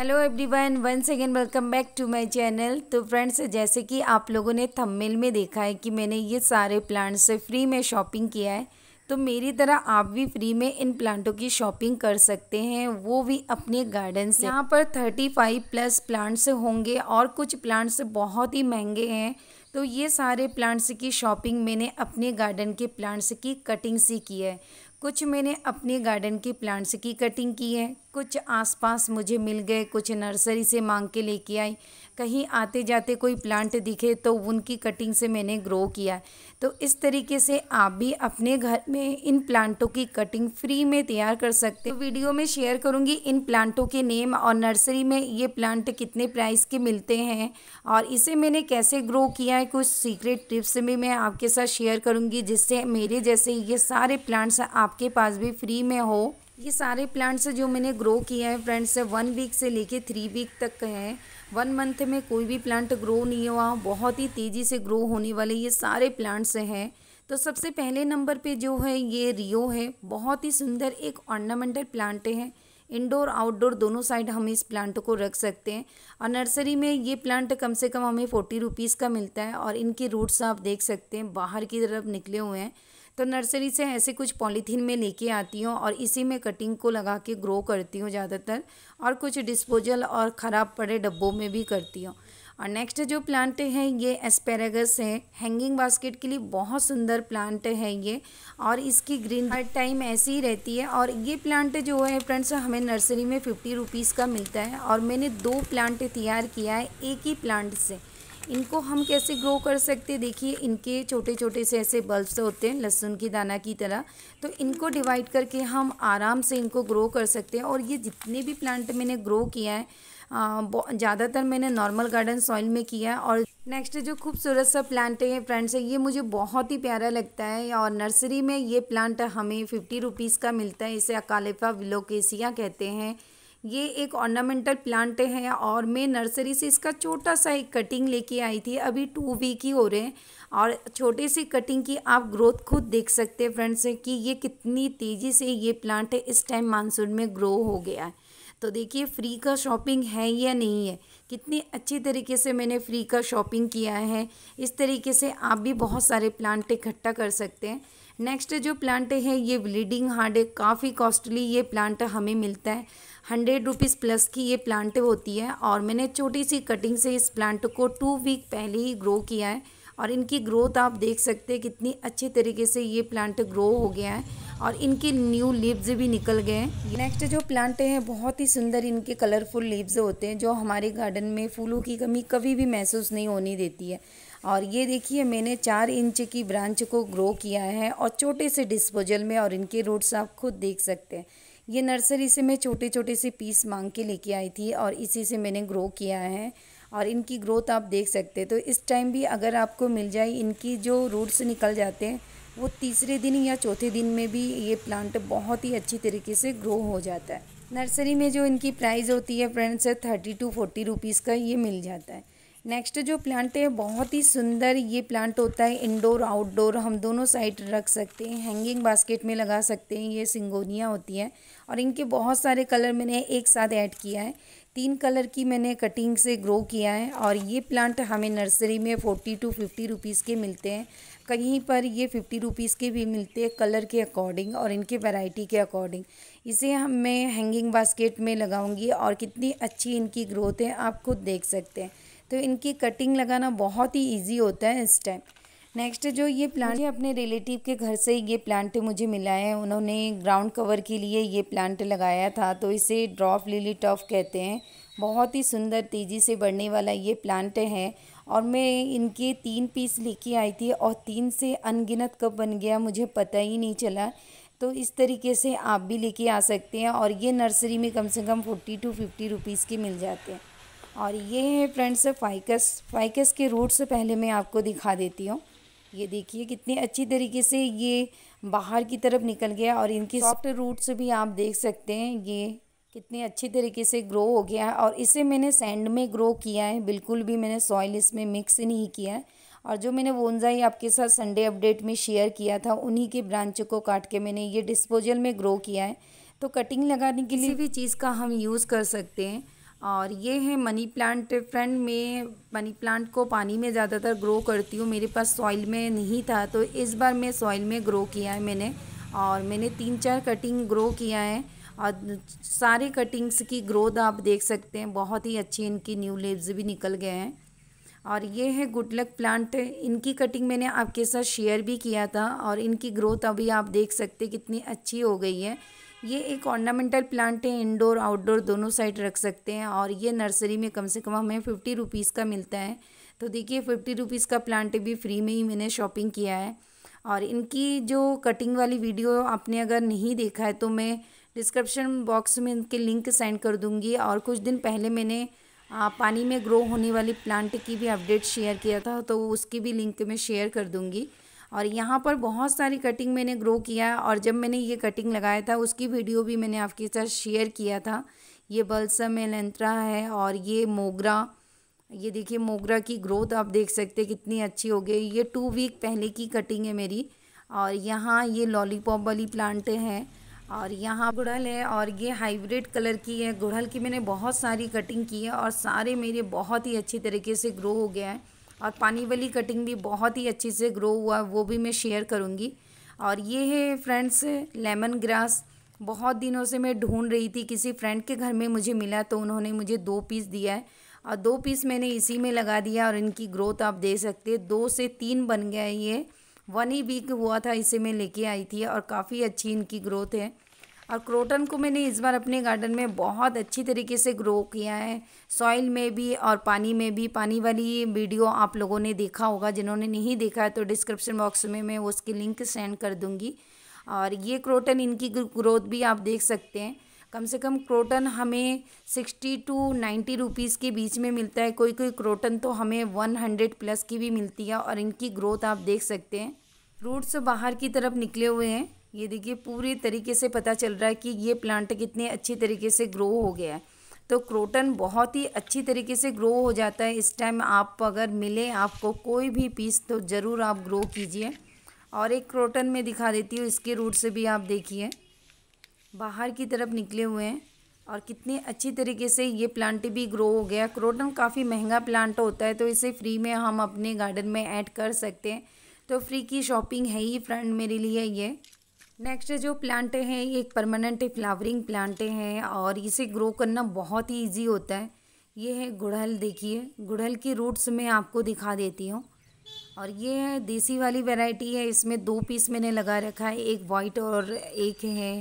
Hello everyone once again welcome back to my channel तो friends जैसे कि आप लोगों ने थंबनेल में देखा है कि मैंने ये सारे प्लांट्स फ्री में शॉपिंग किया है तो मेरी तरह आप भी फ्री में इन प्लांटों की शॉपिंग कर सकते हैं वो भी अपने गार्डन से यहाँ पर थर्टी फाइव प्लस प्लांट्स होंगे और कुछ प्लांट्स बहुत ही महंगे हैं तो ये सारे प्लांट्स की शॉपिंग मैंने अपने गार्डन के प्लांट्स की कटिंग से की है कुछ मैंने अपने गार्डन के प्लांट्स की कटिंग की है कुछ आसपास मुझे मिल गए कुछ नर्सरी से मांग के लेके आई कहीं आते जाते कोई प्लांट दिखे तो उनकी कटिंग से मैंने ग्रो किया तो इस तरीके से आप भी अपने घर में इन प्लांटों की कटिंग फ्री में तैयार कर सकते हो तो वीडियो में शेयर करूँगी इन प्लांटों के नेम और नर्सरी में ये प्लांट कितने प्राइस के मिलते हैं और इसे मैंने कैसे ग्रो किया है कुछ सीक्रेट टिप्स भी मैं आपके साथ शेयर करूँगी जिससे मेरे जैसे ये सारे प्लांट्स आपके पास भी फ्री में हो ये सारे प्लांट्स जो मैंने ग्रो किए हैं फ्रेंड्स वन वीक से लेके थ्री वीक तक के हैं वन मंथ में कोई भी प्लांट ग्रो नहीं हुआ बहुत ही तेज़ी से ग्रो होने वाले ये सारे प्लांट्स हैं तो सबसे पहले नंबर पे जो है ये रियो है बहुत ही सुंदर एक ऑर्नामेंटल प्लांट है इंडोर आउटडोर दोनों साइड हम इस प्लांट को रख सकते हैं और नर्सरी में ये प्लांट कम से कम हमें फोर्टी रुपीज़ का मिलता है और इनके रूट्स आप देख सकते हैं बाहर की तरफ निकले हुए हैं तो नर्सरी से ऐसे कुछ पॉलीथीन में लेके आती हूँ और इसी में कटिंग को लगा के ग्रो करती हूँ ज़्यादातर और कुछ डिस्पोजल और ख़राब पड़े डब्बों में भी करती हूँ और नेक्स्ट जो प्लांट है ये एस्पेरेगस है हैंगिंग बास्केट के लिए बहुत सुंदर प्लांट है ये और इसकी ग्रीन हर टाइम ऐसी ही रहती है और ये प्लांट जो है फ्रेंड्स हमें नर्सरी में फिफ्टी रुपीज़ का मिलता है और मैंने दो प्लांट तैयार किया है एक ही प्लांट से इनको हम कैसे ग्रो कर सकते देखिए इनके छोटे छोटे से ऐसे बल्ब्स होते हैं लहसुन की दाना की तरह तो इनको डिवाइड करके हम आराम से इनको ग्रो कर सकते हैं और ये जितने भी प्लांट मैंने ग्रो किया है ज़्यादातर मैंने नॉर्मल गार्डन सॉइल में किया है और नेक्स्ट जो खूबसूरत सा प्लांट है फ्रेंड्स ये मुझे बहुत ही प्यारा लगता है और नर्सरी में ये प्लांट हमें फिफ्टी रुपीज़ का मिलता है इसे अकालेफा विलोकेसिया कहते हैं ये एक ऑर्नामेंटल प्लांट है और मैं नर्सरी से इसका छोटा सा एक कटिंग लेके आई थी अभी टू वीक ही हो रहे हैं और छोटे से कटिंग की आप ग्रोथ खुद देख सकते हैं फ्रेंड्स कि ये कितनी तेज़ी से ये प्लांट है इस टाइम मानसून में ग्रो हो गया है तो देखिए फ्री का शॉपिंग है या नहीं है कितनी अच्छी तरीके से मैंने फ्री का शॉपिंग किया है इस तरीके से आप भी बहुत सारे प्लांट इकट्ठा कर सकते हैं नेक्स्ट जो प्लांट है ये ब्लीडिंग हार्ड है काफ़ी कॉस्टली ये प्लांट हमें मिलता है हंड्रेड रुपीज़ प्लस की ये प्लांट होती है और मैंने छोटी सी कटिंग से इस प्लांट को टू वीक पहले ही ग्रो किया है और इनकी ग्रोथ आप देख सकते हैं कितनी अच्छे तरीके से ये प्लांट ग्रो हो गया है और इनके न्यू लीव्स भी निकल गए हैं नेक्स्ट जो प्लांट हैं बहुत ही सुंदर इनके कलरफुल लीव्स होते हैं जो हमारे गार्डन में फूलों की कमी कभी भी महसूस नहीं होने देती है और ये देखिए मैंने चार इंच की ब्रांच को ग्रो किया है और छोटे से डिस्पोजल में और इनके रूट्स आप खुद देख सकते हैं ये नर्सरी से मैं छोटे छोटे से पीस मांग के लेके आई थी और इसी से मैंने ग्रो किया है और इनकी ग्रोथ आप देख सकते हैं तो इस टाइम भी अगर आपको मिल जाए इनकी जो रूट्स निकल जाते हैं वो तीसरे दिन या चौथे दिन में भी ये प्लांट बहुत ही अच्छी तरीके से ग्रो हो जाता है नर्सरी में जो इनकी प्राइस होती है friends thirty to forty rupees का ये मिल जाता है नेक्स्ट जो प्लांट है बहुत ही सुंदर ये प्लांट होता है इंडोर आउटडोर हम दोनों साइड रख सकते हैं हैंगिंग बास्केट में लगा सकते हैं ये सिंगोनिया होती है और इनके बहुत सारे कलर मैंने एक साथ ऐड किया है तीन कलर की मैंने कटिंग से ग्रो किया है और ये प्लांट हमें नर्सरी में फ़ोर्टी टू फिफ्टी रुपीज़ के मिलते हैं कहीं पर ये फिफ्टी रुपीज़ के भी मिलते हैं कलर के अकॉर्डिंग और इनके वैरायटी के अकॉर्डिंग इसे हम मैं हैंगिंग बास्केट में लगाऊंगी और कितनी अच्छी इनकी ग्रोथ है आप खुद देख सकते हैं तो इनकी कटिंग लगाना बहुत ही ईजी होता है इस टाइम नेक्स्ट जो ये प्लांट अपने रिलेटिव के घर से ये प्लांट मुझे मिला है उन्होंने ग्राउंड कवर के लिए ये प्लांट लगाया था तो इसे ड्रॉप लिली टफ कहते हैं बहुत ही सुंदर तेज़ी से बढ़ने वाला ये प्लांट है और मैं इनके तीन पीस लेके आई थी और तीन से अनगिनत कब बन गया मुझे पता ही नहीं चला तो इस तरीके से आप भी लेके आ सकते हैं और ये नर्सरी में कम से कम फोर्टी टू फिफ्टी रुपीज़ के मिल जाते हैं और ये है फ्रेंड्स फाइकस फाइकस के रूट्स पहले मैं आपको दिखा देती हूँ ये देखिए कितने अच्छी तरीके से ये बाहर की तरफ निकल गया और इनके सॉफ्ट रूट्स भी आप देख सकते हैं ये कितने अच्छे तरीके से ग्रो हो गया है और इसे मैंने सैंड में ग्रो किया है बिल्कुल भी मैंने सॉइल इसमें मिक्स नहीं किया है और जो मैंने वोनजाई आपके साथ संडे अपडेट में शेयर किया था उन्हीं के ब्रांच को काट के मैंने ये डिस्पोजल में ग्रो किया है तो कटिंग लगाने के लिए भी चीज़ का हम यूज़ कर सकते हैं और ये है मनी प्लांट फ्रेंड मैं मनी प्लांट को पानी में ज़्यादातर ग्रो करती हूँ मेरे पास सॉइल में नहीं था तो इस बार मैं सॉइल में ग्रो किया है मैंने और मैंने तीन चार कटिंग ग्रो किया है और सारे कटिंग्स की ग्रोथ आप देख सकते हैं बहुत ही अच्छी इनकी न्यू लीव्स भी निकल गए हैं और ये है गुडलक प्लांट इनकी कटिंग मैंने आपके साथ शेयर भी किया था और इनकी ग्रोथ अभी आप देख सकते कितनी अच्छी हो गई है ये एक ऑर्नामेंटल प्लांट है इंडोर आउटडोर दोनों साइड रख सकते हैं और ये नर्सरी में कम से कम हमें फिफ्टी रुपीज़ का मिलता है तो देखिए फिफ्टी रुपीज़ का प्लांट भी फ्री में ही मैंने शॉपिंग किया है और इनकी जो कटिंग वाली वीडियो आपने अगर नहीं देखा है तो मैं डिस्क्रिप्शन बॉक्स में इनके लिंक सेंड कर दूंगी और कुछ दिन पहले मैंने पानी में ग्रो होने वाली प्लांट की भी अपडेट शेयर किया था तो उसकी भी लिंक मैं शेयर कर दूंगी और यहाँ पर बहुत सारी कटिंग मैंने ग्रो किया और जब मैंने ये कटिंग लगाया था उसकी वीडियो भी मैंने आपके साथ शेयर किया था ये बल्सम एलेंट्रा है और ये मोगरा ये देखिए मोगरा की ग्रोथ आप देख सकते कितनी अच्छी हो गई ये टू वीक पहले की कटिंग है मेरी और यहाँ ये लॉलीपॉप वाली प्लांट है और यहाँ गुड़हल है और ये हाइब्रिड कलर की है गुड़हल की मैंने बहुत सारी कटिंग की है और सारे मेरे बहुत ही अच्छी तरीके से ग्रो हो गया है और पानी वाली कटिंग भी बहुत ही अच्छे से ग्रो हुआ वो भी मैं शेयर करूँगी और ये है फ्रेंड्स लेमन ग्रास बहुत दिनों से मैं ढूंढ रही थी किसी फ्रेंड के घर में मुझे मिला तो उन्होंने मुझे दो पीस दिया है और दो पीस मैंने इसी में लगा दिया और इनकी ग्रोथ आप देख सकते हैं दो से तीन बन गया ये वन ही वीक हुआ था इसे मैं लेके आई थी और काफ़ी अच्छी इनकी ग्रोथ है और क्रोटन को मैंने इस बार अपने गार्डन में बहुत अच्छी तरीके से ग्रो किया है सॉइल में भी और पानी में भी पानी वाली वीडियो आप लोगों ने देखा होगा जिन्होंने नहीं देखा है तो डिस्क्रिप्शन बॉक्स में मैं उसकी लिंक सेंड कर दूँगी और ये क्रोटन इनकी ग्रोथ भी आप देख सकते हैं कम से कम क्रोटन हमें सिक्सटी टू नाइन्टी रुपीज़ के बीच में मिलता है कोई कोई क्रोटन तो हमें वन हंड्रेड प्लस की भी मिलती है और इनकी ग्रोथ आप देख सकते हैं रूट्स बाहर की तरफ निकले हुए हैं ये देखिए पूरी तरीके से पता चल रहा है कि ये प्लांट कितने अच्छी तरीके से ग्रो हो गया है तो क्रोटन बहुत ही अच्छी तरीके से ग्रो हो जाता है इस टाइम आप अगर मिले आपको कोई भी पीस तो ज़रूर आप ग्रो कीजिए और एक क्रोटन में दिखा देती हूँ इसके रूट से भी आप देखिए बाहर की तरफ निकले हुए हैं और कितने अच्छी तरीके से ये प्लांट भी ग्रो हो गया क्रोटन काफ़ी महंगा प्लांट होता है तो इसे फ्री में हम अपने गार्डन में ऐड कर सकते हैं तो फ्री की शॉपिंग है ही फ्रेंड मेरे लिए ये नेक्स्ट जो प्लांटे हैं ये एक परमानेंट फ्लावरिंग प्लांटे हैं और इसे ग्रो करना बहुत ही इजी होता है ये है गुड़हल देखिए गुड़हल की रूट्स मैं आपको दिखा देती हूँ और ये है देसी वाली वैरायटी है इसमें दो पीस मैंने लगा रखा है एक वाइट और एक है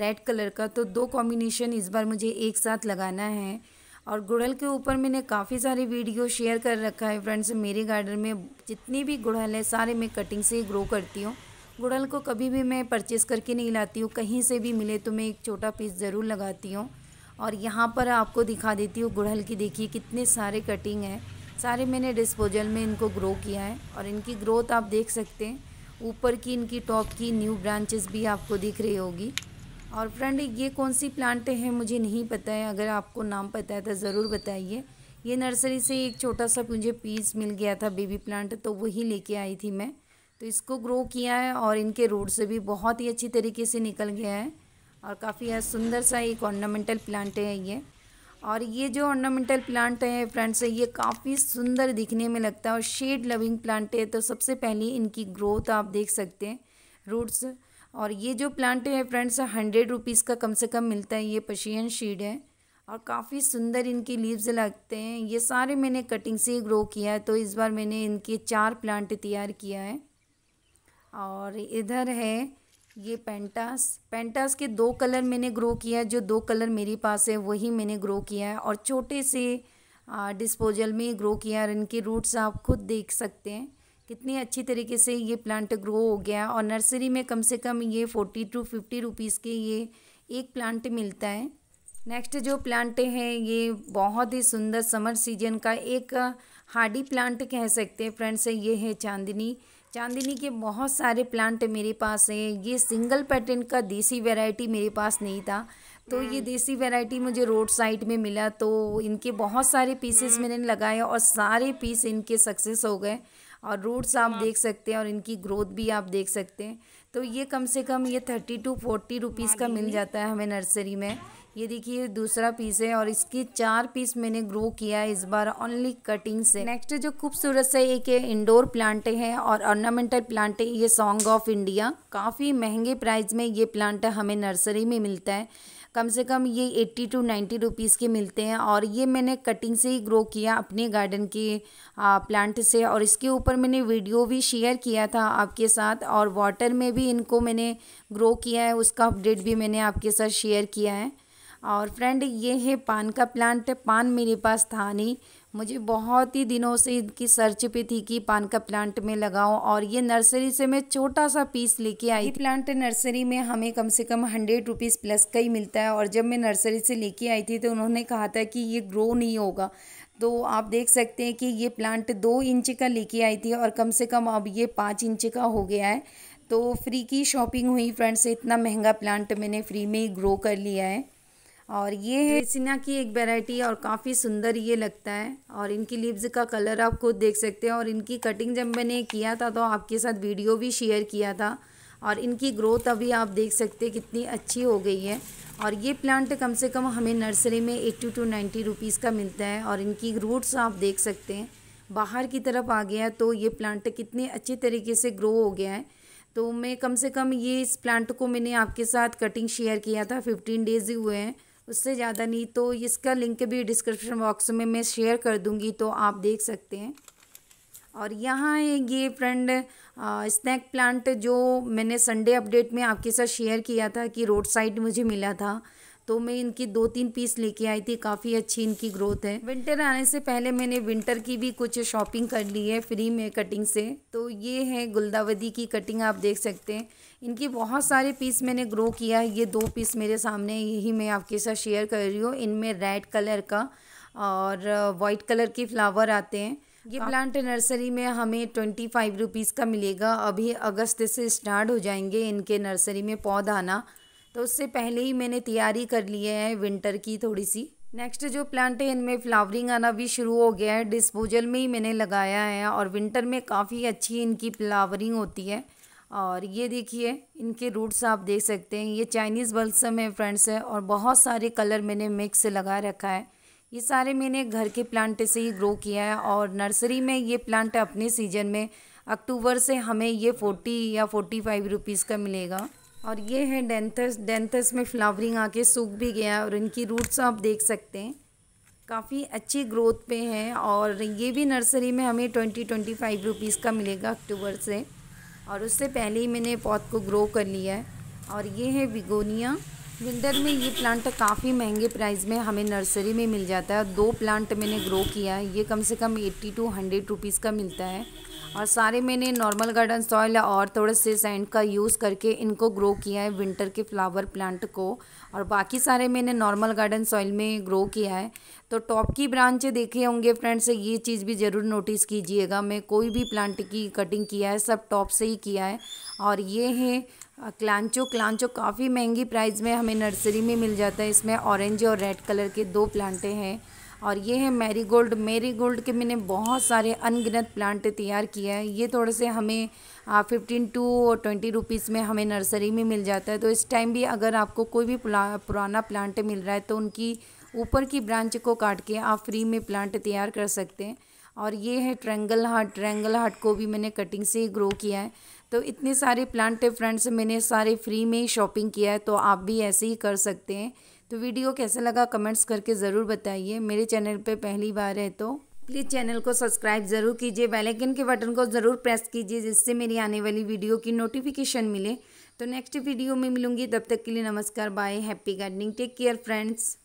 रेड कलर का तो दो कॉम्बिनेशन इस बार मुझे एक साथ लगाना है और गुड़हल के ऊपर मैंने काफ़ी सारे वीडियो शेयर कर रखा है फ्रेंड्स मेरे गार्डन में जितनी भी गुड़हल है सारे मैं कटिंग से ग्रो करती हूँ गुड़हल को कभी भी मैं परचेस करके नहीं लाती हूँ कहीं से भी मिले तो मैं एक छोटा पीस ज़रूर लगाती हूँ और यहाँ पर आपको दिखा देती हूँ गुड़हल की देखिए कितने सारे कटिंग हैं सारे मैंने डिस्पोजल में इनको ग्रो किया है और इनकी ग्रोथ आप देख सकते हैं ऊपर की इनकी टॉप की न्यू ब्रांचेस भी आपको दिख रही होगी और फ्रेंड ये कौन सी प्लांट है मुझे नहीं पता है अगर आपको नाम पता है तो ज़रूर बताइए ये नर्सरी से एक छोटा सा मुझे पीस मिल गया था बेबी प्लांट तो वही लेके आई थी मैं तो इसको ग्रो किया है और इनके रूट से भी बहुत ही अच्छी तरीके से निकल गया है और काफ़ी सुंदर सा एक ऑर्नामेंटल प्लांट है ये और ये जो ऑर्नामेंटल प्लांट है फ्रेंड्स ये काफ़ी सुंदर दिखने में लगता है और शेड लविंग प्लांट है तो सबसे पहले इनकी ग्रोथ आप देख सकते हैं रूट्स और ये जो प्लांट है फ्रेंड्स हंड्रेड रुपीज़ का कम से कम मिलता है ये पशियन शीड है और काफ़ी सुंदर इनके लीव्स लगते हैं ये सारे मैंने कटिंग से ही ग्रो किया है तो इस बार मैंने इनके चार प्लांट तैयार किया है और इधर है ये पेंटास पेंटास के दो कलर मैंने ग्रो किया है जो दो कलर मेरे पास है वही मैंने ग्रो किया है और छोटे से डिस्पोजल में ग्रो किया है और इनके रूट्स आप खुद देख सकते हैं कितनी अच्छी तरीके से ये प्लांट ग्रो हो गया और नर्सरी में कम से कम ये फोर्टी टू फिफ्टी रुपीज़ के ये एक प्लांट मिलता है नेक्स्ट जो प्लांट हैं ये बहुत ही सुंदर समर सीजन का एक हार्डी प्लांट कह सकते हैं फ्रेंड्स ये है चांदनी चांदनी के बहुत सारे प्लांट मेरे पास हैं ये सिंगल पैटर्न का देसी वैरायटी मेरे पास नहीं था तो ये हम्म। देसी वैरायटी मुझे रोड साइड में मिला तो इनके बहुत सारे पीसेस हम्म। मैंने लगाए और सारे पीस इनके सक्सेस हो गए और रूट्स आप हाँ। देख सकते हैं और इनकी ग्रोथ भी आप देख सकते हैं तो ये कम से कम ये थर्टी टू फोर्टी रुपीज़ का मिल जाता है हमें नर्सरी में ये देखिए दूसरा पीस है और इसकी चार पीस मैंने ग्रो किया है इस बार ओनली कटिंग से नेक्स्ट जो खूबसूरत से एक है इंडोर प्लांटे हैं और ऑर्नामेंटल प्लांटे ये सॉन्ग ऑफ इंडिया काफ़ी महंगे प्राइस में ये प्लांट हमें नर्सरी में मिलता है कम से कम ये एट्टी टू नाइन्टी रुपीज़ के मिलते हैं और ये मैंने कटिंग से ही ग्रो किया अपने गार्डन के प्लांट से और इसके ऊपर मैंने वीडियो भी शेयर किया था आपके साथ और वाटर में भी इनको मैंने ग्रो किया है उसका अपडेट भी मैंने आपके साथ शेयर किया है और फ्रेंड ये है पान का प्लांट पान मेरे पास था नहीं मुझे बहुत ही दिनों से इनकी सर्च पे थी कि पान का प्लांट में लगाऊं और ये नर्सरी से मैं छोटा सा पीस लेके आई प्लांट नर्सरी में हमें कम से कम हंड्रेड रुपीज़ प्लस का ही मिलता है और जब मैं नर्सरी से लेके आई थी तो उन्होंने कहा था कि ये ग्रो नहीं होगा तो आप देख सकते हैं कि ये प्लांट दो इंच का लेके आई थी और कम से कम अब ये पाँच इंच का हो गया है तो फ्री की शॉपिंग हुई फ्रेंड्स इतना महंगा प्लांट मैंने फ्री में ही ग्रो कर लिया है और ये है रेसिना की एक वेराइटी और काफ़ी सुंदर ये लगता है और इनकी लिप्स का कलर आप खुद देख सकते हैं और इनकी कटिंग जब मैंने किया था तो आपके साथ वीडियो भी शेयर किया था और इनकी ग्रोथ अभी आप देख सकते कितनी अच्छी हो गई है और ये प्लांट कम से कम हमें नर्सरी में एट्टी टू नाइन्टी रुपीज़ का मिलता है और इनकी रूट्स आप देख सकते हैं बाहर की तरफ आ गया तो ये प्लांट कितने अच्छे तरीके से ग्रो हो गया है तो मैं कम से कम ये इस प्लांट को मैंने आपके साथ कटिंग शेयर किया था फिफ्टीन डेज़ ही हुए हैं उससे ज़्यादा नहीं तो इसका लिंक भी डिस्क्रिप्शन बॉक्स में मैं शेयर कर दूँगी तो आप देख सकते हैं और यहाँ है ये फ्रेंड स्नैक प्लांट जो मैंने संडे अपडेट में आपके साथ शेयर किया था कि रोड साइड मुझे मिला था तो मैं इनकी दो तीन पीस लेके आई थी काफ़ी अच्छी इनकी ग्रोथ है विंटर आने से पहले मैंने विंटर की भी कुछ शॉपिंग कर ली है फ्री में कटिंग से तो ये है गुलदावदी की कटिंग आप देख सकते हैं इनकी बहुत सारे पीस मैंने ग्रो किया है ये दो पीस मेरे सामने यही मैं आपके साथ शेयर कर रही हूँ इनमें रेड कलर का और वाइट कलर के फ्लावर आते हैं ये प्लांट नर्सरी में हमें ट्वेंटी फाइव रुपीज़ का मिलेगा अभी अगस्त से स्टार्ट हो जाएंगे इनके नर्सरी में पौधा आना तो उससे पहले ही मैंने तैयारी कर ली है विंटर की थोड़ी सी नेक्स्ट जो प्लांट है इनमें फ्लावरिंग आना भी शुरू हो गया है डिस्पोजल में ही मैंने लगाया है और विंटर में काफ़ी अच्छी इनकी फ्लावरिंग होती है और ये देखिए इनके रूट्स आप देख सकते हैं ये चाइनीज़ बल्सम है फ्रेंड्स है और बहुत सारे कलर मैंने मिक्स लगा रखा है ये सारे मैंने घर के प्लांट से ही ग्रो किया है और नर्सरी में ये प्लांट अपने सीजन में अक्टूबर से हमें ये फोर्टी या फोर्टी फाइव रुपीज़ का मिलेगा और ये है डेंथस डेंथस में फ्लावरिंग आके सूख भी गया और इनकी रूट्स आप देख सकते हैं काफ़ी अच्छी ग्रोथ पे हैं और ये भी नर्सरी में हमें ट्वेंटी ट्वेंटी फाइव रुपीज़ का मिलेगा अक्टूबर से और उससे पहले ही मैंने पौध को ग्रो कर लिया है और ये है विगोनिया विंटर में ये प्लांट काफ़ी महंगे प्राइस में हमें नर्सरी में मिल जाता है दो प्लांट मैंने ग्रो किया है ये कम से कम एट्टी टू हंड्रेड रुपीज़ का मिलता है और सारे मैंने नॉर्मल गार्डन सॉइल तो और थोड़े से सैंड का यूज़ करके इनको ग्रो किया है विंटर के फ्लावर प्लांट को और बाकी सारे मैंने नॉर्मल गार्डन सॉइल में ग्रो किया है तो टॉप की ब्रांचें देखे होंगे फ्रेंड्स ये चीज़ भी ज़रूर नोटिस कीजिएगा मैं कोई भी प्लांट की कटिंग किया है सब टॉप से ही किया है और ये है क्लांचो क्लांचो काफ़ी महंगी प्राइस में हमें नर्सरी में मिल जाता है इसमें ऑरेंज और रेड कलर के दो प्लांटें हैं और ये है मेरी गोल्ड मेरी गोल्ड के मैंने बहुत सारे अनगिनत प्लांट तैयार किया है ये थोड़े से हमें फ़िफ्टीन टू और ट्वेंटी रुपीज़ में हमें नर्सरी में मिल जाता है तो इस टाइम भी अगर आपको कोई भी पुराना प्लांट मिल रहा है तो उनकी ऊपर की ब्रांच को काट के आप फ्री में प्लांट तैयार कर सकते हैं और ये है ट्रेंगल हार्ट ट्रेंगल हार्ट को भी मैंने कटिंग से ही ग्रो किया है तो इतने सारे प्लांट फ्रेंड्स मैंने सारे फ्री में ही शॉपिंग किया है तो आप भी ऐसे ही कर सकते हैं तो वीडियो कैसा लगा कमेंट्स करके ज़रूर बताइए मेरे चैनल पे पहली बार है तो प्लीज़ चैनल को सब्सक्राइब ज़रूर कीजिए बेल आइकन के बटन को ज़रूर प्रेस कीजिए जिससे मेरी आने वाली वीडियो की नोटिफिकेशन मिले तो नेक्स्ट वीडियो में मिलूंगी तब तक के लिए नमस्कार bye happy gardening take care friends